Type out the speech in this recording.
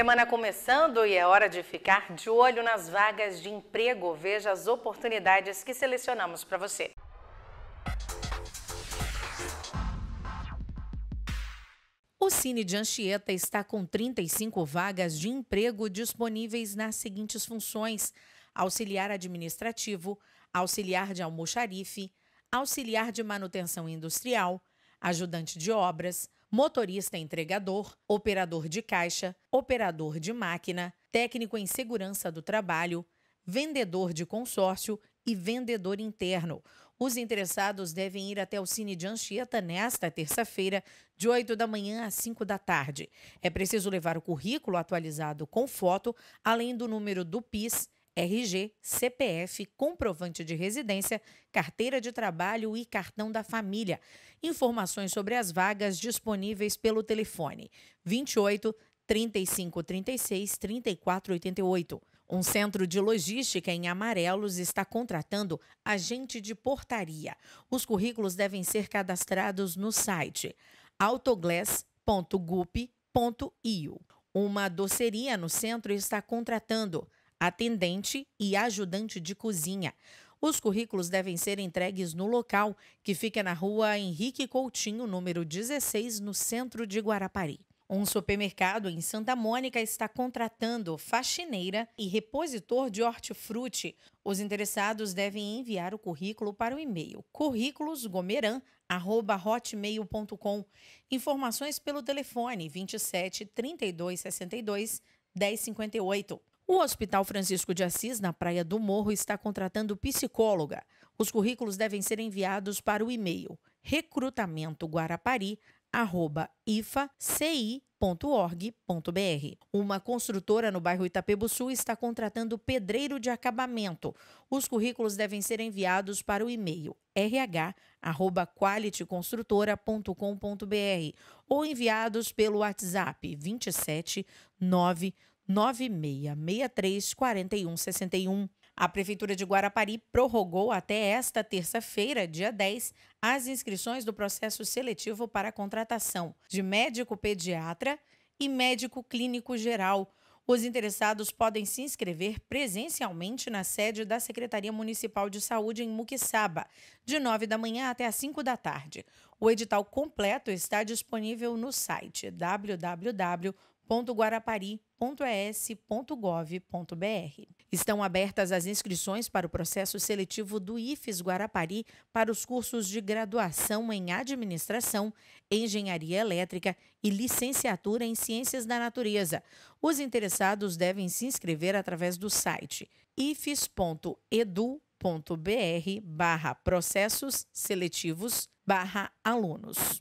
Semana começando e é hora de ficar de olho nas vagas de emprego. Veja as oportunidades que selecionamos para você. O Cine de Anchieta está com 35 vagas de emprego disponíveis nas seguintes funções: auxiliar administrativo, auxiliar de almoxarife, auxiliar de manutenção industrial, ajudante de obras, motorista entregador, operador de caixa, operador de máquina, técnico em segurança do trabalho, vendedor de consórcio e vendedor interno. Os interessados devem ir até o Cine de Anchieta nesta terça-feira, de 8 da manhã às 5 da tarde. É preciso levar o currículo atualizado com foto, além do número do PIS RG, CPF, comprovante de residência, carteira de trabalho e cartão da família. Informações sobre as vagas disponíveis pelo telefone 28 35 36 34 88. Um centro de logística em Amarelos está contratando agente de portaria. Os currículos devem ser cadastrados no site autoglass.gup.io. Uma doceria no centro está contratando atendente e ajudante de cozinha. Os currículos devem ser entregues no local, que fica na rua Henrique Coutinho, número 16, no centro de Guarapari. Um supermercado em Santa Mônica está contratando faxineira e repositor de hortifruti. Os interessados devem enviar o currículo para o e-mail currículosgomeran@hotmail.com. Informações pelo telefone 27 32 62 1058. O Hospital Francisco de Assis, na Praia do Morro, está contratando psicóloga. Os currículos devem ser enviados para o e-mail recrutamentoguarapari.ifaci.org.br. Uma construtora no bairro Itapebu Sul está contratando pedreiro de acabamento. Os currículos devem ser enviados para o e-mail rh@qualityconstrutora.com.br ou enviados pelo WhatsApp 27 9 9663 4161. A Prefeitura de Guarapari prorrogou até esta terça-feira, dia 10, as inscrições do processo seletivo para a contratação de médico pediatra e médico clínico geral. Os interessados podem se inscrever presencialmente na sede da Secretaria Municipal de Saúde em Muquissaba, de 9 da manhã até às 5 da tarde. O edital completo está disponível no site www www.guarapari.es.gov.br. Estão abertas as inscrições para o processo seletivo do IFES Guarapari para os cursos de graduação em Administração, Engenharia Elétrica e Licenciatura em Ciências da Natureza. Os interessados devem se inscrever através do site ifes.edu.br barra processos seletivos barra alunos.